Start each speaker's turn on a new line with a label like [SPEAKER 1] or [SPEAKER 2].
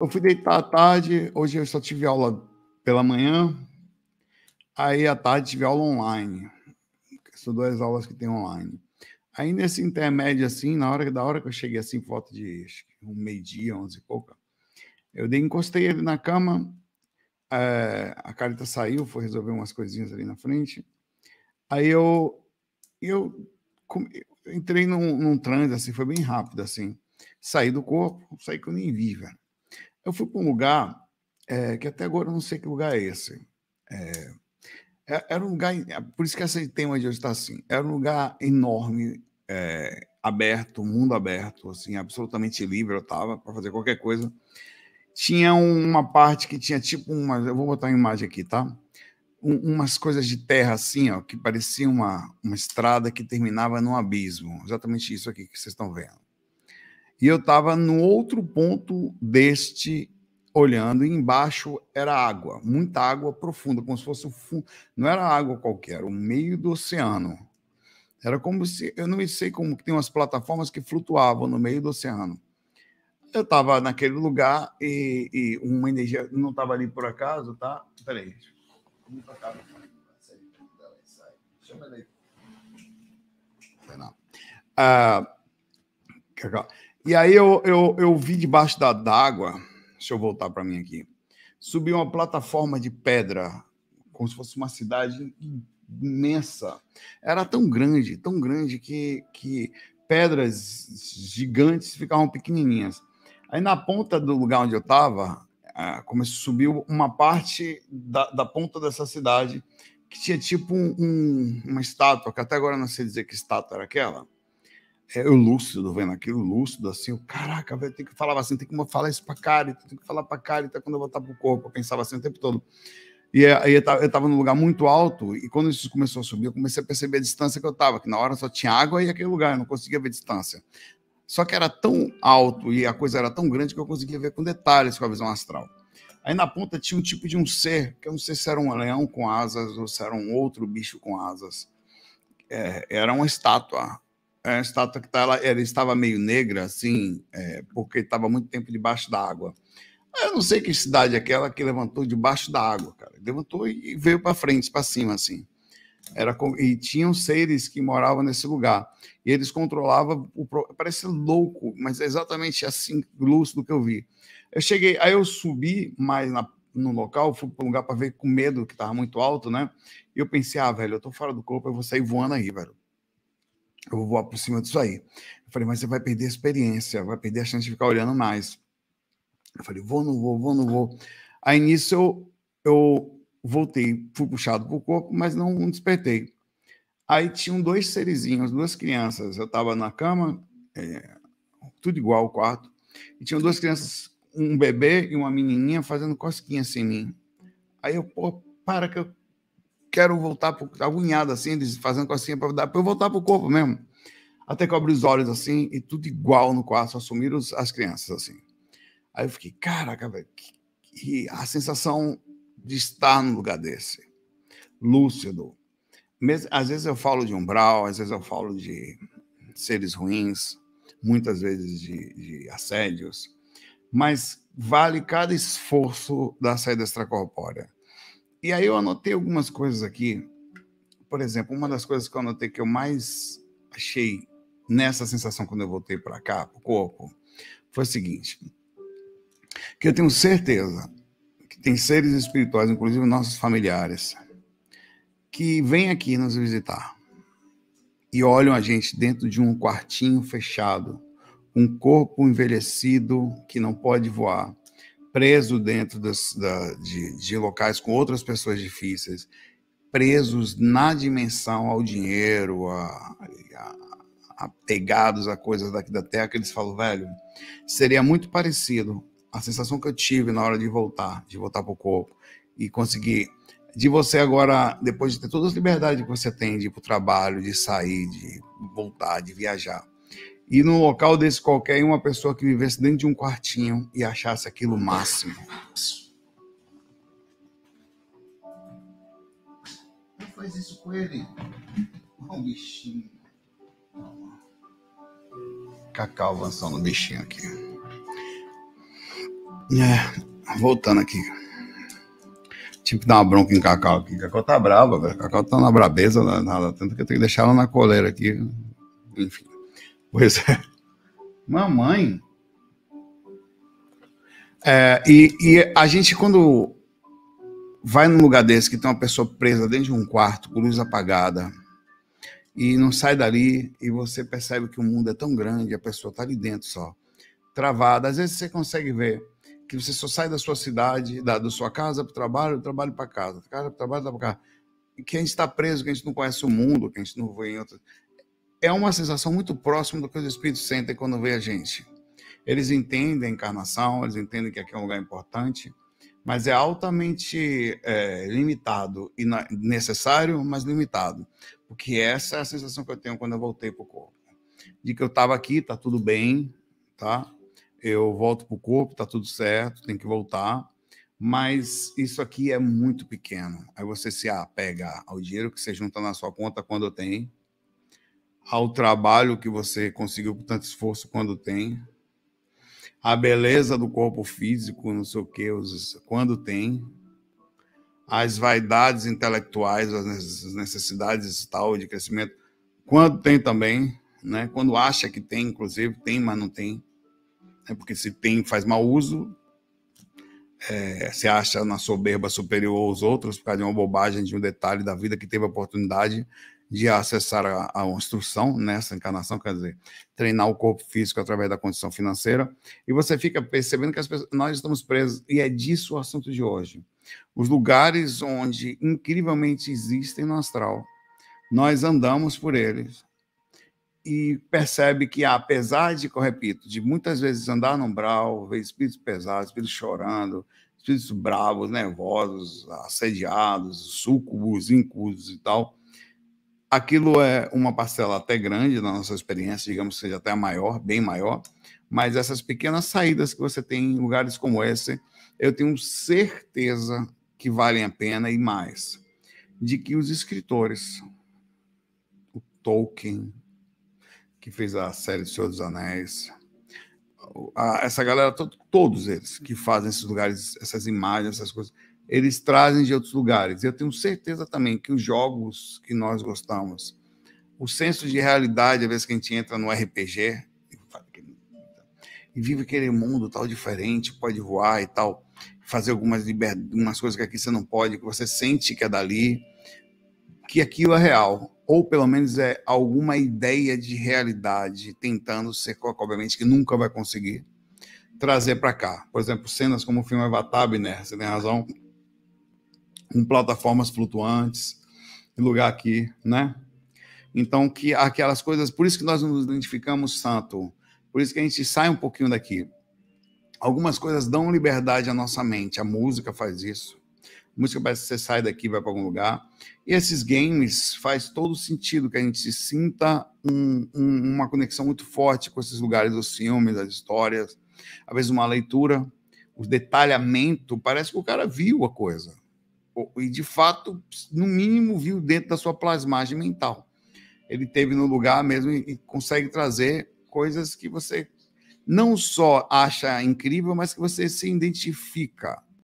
[SPEAKER 1] Eu fui deitar à tarde, hoje eu só tive aula pela manhã, aí à tarde tive aula online. São duas aulas que tem online. Aí nesse intermédio, assim, na hora, da hora que eu cheguei, assim, volta de um meio-dia, onze e pouca, eu dei, encostei ele na cama, é, a Carita saiu, foi resolver umas coisinhas ali na frente. Aí eu, eu, eu entrei num, num assim, foi bem rápido, assim. Saí do corpo, saí que eu nem vi, velho. Eu fui para um lugar é, que até agora eu não sei que lugar é esse. É, é era um lugar, é, por isso que essa tema de hoje está assim, era um lugar enorme, é, aberto, mundo aberto, assim, absolutamente livre, eu estava para fazer qualquer coisa. Tinha uma parte que tinha tipo uma, eu vou botar uma imagem aqui, tá? Um, umas coisas de terra assim, ó, que parecia uma, uma estrada que terminava num abismo, exatamente isso aqui que vocês estão vendo. E eu estava no outro ponto deste olhando e embaixo era água, muita água profunda, como se fosse o fundo, não era água qualquer, o meio do oceano. Era como se, eu não sei como que tem umas plataformas que flutuavam no meio do oceano. Eu estava naquele lugar e, e uma energia, não estava ali por acaso, tá? Peraí. Vamos pra Não. E aí eu, eu, eu vi debaixo da d'água, deixa eu voltar para mim aqui, subiu uma plataforma de pedra, como se fosse uma cidade imensa. Era tão grande, tão grande que, que pedras gigantes ficavam pequenininhas. Aí na ponta do lugar onde eu estava, ah, começou a subir uma parte da, da, ponta dessa cidade que tinha tipo um, um, uma estátua, que até agora não sei dizer que estátua era aquela, é, eu lúcido vendo aquilo, lúcido, assim, eu, caraca, velho, tem que falar assim, tem que falar isso pra Carita, tem que falar pra Carita então quando eu voltar pro corpo, eu pensava assim o tempo todo. E eh, aí eu tava, num lugar muito alto, e quando isso começou a subir, eu comecei a perceber a distância que eu tava, que na hora só tinha água e aquele lugar, eu não conseguia ver distância. Só que era tão alto e a coisa era tão grande que eu conseguia ver com detalhes com a visão astral. Aí na ponta tinha um tipo de um ser, que eu não sei se era um leão com asas ou se era um outro bicho com asas. É, era uma estátua é a estátua que tá, ela, ela estava meio negra, assim, é, porque estava muito tempo debaixo da água. Ah, eu não sei que cidade é aquela que levantou debaixo da água, cara. Levantou e veio para frente, para cima, assim. Era e tinham seres que moravam nesse lugar. E eles controlavam o parece louco, mas é exatamente assim lúcido que eu vi. Eu cheguei, aí eu subi mais na, no local, fui para um lugar para ver com medo que estava muito alto, né? E eu pensei, ah, velho, eu tô fora do corpo, eu vou sair voando aí, velho eu vou por cima disso aí. Eu falei, mas você vai perder a experiência, vai perder a chance de ficar olhando mais. Eu falei, vou, não vou, vou, não vou. Aí nisso eu, eu voltei, fui puxado para o corpo, mas não, não despertei. Aí tinham dois serizinhos, duas crianças. Eu estava na cama, é, tudo igual o quarto, e tinham duas crianças, um bebê e uma menininha fazendo cosquinha assim em mim. Aí eu, pô, para que eu quero voltar pro, aguinhado assim, fazendo assim para dar para eu voltar pro corpo mesmo. Até que eu abri os olhos assim e tudo igual no quarto, assumir as crianças assim. Aí eu fiquei, caraca, velho, a sensação de estar num lugar desse, lúcido. às vezes eu falo de umbral, às vezes eu falo de seres ruins, muitas vezes de, de assédios, mas vale cada esforço da saída extracorpórea e aí eu anotei algumas coisas aqui. Por exemplo, uma das coisas que eu anotei que eu mais achei nessa sensação quando eu voltei para cá, para o corpo, foi o seguinte: que eu tenho certeza que tem seres espirituais, inclusive nossos familiares, que vêm aqui nos visitar e olham a gente dentro de um quartinho fechado, um corpo envelhecido que não pode voar, preso dentro das, da, de, de locais com outras pessoas difíceis, presos na dimensão ao dinheiro, a, a, a, pegados a coisas daqui da terra, que eles falam, velho, seria muito parecido a sensação que eu tive na hora de voltar, de voltar para o corpo e conseguir, de você agora, depois de ter todas as liberdades que você tem de ir para o trabalho, de sair, de voltar, de viajar, e num local desse qualquer, uma pessoa que vivesse dentro de um quartinho e achasse aquilo máximo. Não faz isso com ele. Olha o bichinho. Cacau avançando o bichinho aqui. É, voltando aqui. Tinha que dar uma bronca em Cacau aqui. Cacau tá brava, velho. Cacau tá na brabeza, né? nada, tanto que eu tenho que deixar ela na coleira aqui. Enfim. Pois é. Mamãe. É, e, e a gente, quando vai num lugar desse que tem uma pessoa presa dentro de um quarto, com luz apagada, e não sai dali, e você percebe que o mundo é tão grande, a pessoa está ali dentro só, travada. Às vezes você consegue ver que você só sai da sua cidade, da, da sua casa para o trabalho, do trabalho para casa, casa para trabalho, para casa. E que a gente está preso, que a gente não conhece o mundo, que a gente não vê em outro é uma sensação muito próxima do que os espíritos sentem é quando vê a gente. Eles entendem a encarnação, eles entendem que aqui é um lugar importante, mas é altamente é, limitado e necessário, mas limitado, porque essa é a sensação que eu tenho quando eu voltei para o corpo, de que eu estava aqui, tá tudo bem, tá? Eu volto para o corpo, tá tudo certo, tem que voltar, mas isso aqui é muito pequeno. Aí você se apega ao dinheiro que você junta na sua conta quando tem, ao trabalho que você conseguiu com tanto esforço quando tem, a beleza do corpo físico, não sei o que, quando tem, as vaidades intelectuais, as necessidades tal de crescimento, quando tem também, né? Quando acha que tem, inclusive tem, mas não tem, é porque se tem faz mau uso, é, se acha na soberba superior aos outros por causa de uma bobagem, de um detalhe da vida que teve a oportunidade de acessar a, a instrução nessa encarnação, quer dizer, treinar o corpo físico através da condição financeira, e você fica percebendo que pessoas, nós estamos presos, e é disso o assunto de hoje. Os lugares onde incrivelmente existem no astral, nós andamos por eles e percebe que, apesar de, eu repito, de muitas vezes andar no umbral, ver espíritos pesados, espíritos chorando, espíritos bravos, nervosos, assediados, sucubos, incusos e tal, Aquilo é uma parcela até grande da nossa experiência, digamos que seja até maior, bem maior, mas essas pequenas saídas que você tem em lugares como esse, eu tenho certeza que valem a pena e mais. De que os escritores, o Tolkien, que fez a série do Senhor dos Anéis, a, essa galera, to, todos eles que fazem esses lugares, essas imagens, essas coisas, eles trazem de outros lugares. Eu tenho certeza também que os jogos que nós gostamos, o senso de realidade, a vez que a gente entra no RPG e vive aquele mundo tal diferente, pode voar e tal, fazer algumas liber... umas coisas que aqui você não pode, que você sente que é dali, que aquilo é real, ou pelo menos é alguma ideia de realidade tentando ser, obviamente, que nunca vai conseguir trazer para cá. Por exemplo, cenas como o filme Avatar, né? Você tem razão com plataformas flutuantes, em lugar aqui, né? Então, que aquelas coisas, por isso que nós nos identificamos santo, por isso que a gente sai um pouquinho daqui. Algumas coisas dão liberdade à nossa mente, a música faz isso. A música parece que você sai daqui, vai para algum lugar. E esses games faz todo sentido que a gente se sinta um, um, uma conexão muito forte com esses lugares, os filmes, as histórias, às vezes uma leitura, o detalhamento, parece que o cara viu a coisa e de fato, no mínimo, viu dentro da sua plasmagem mental. Ele teve no lugar mesmo e consegue trazer coisas que você não só acha incrível, mas que você se identifica.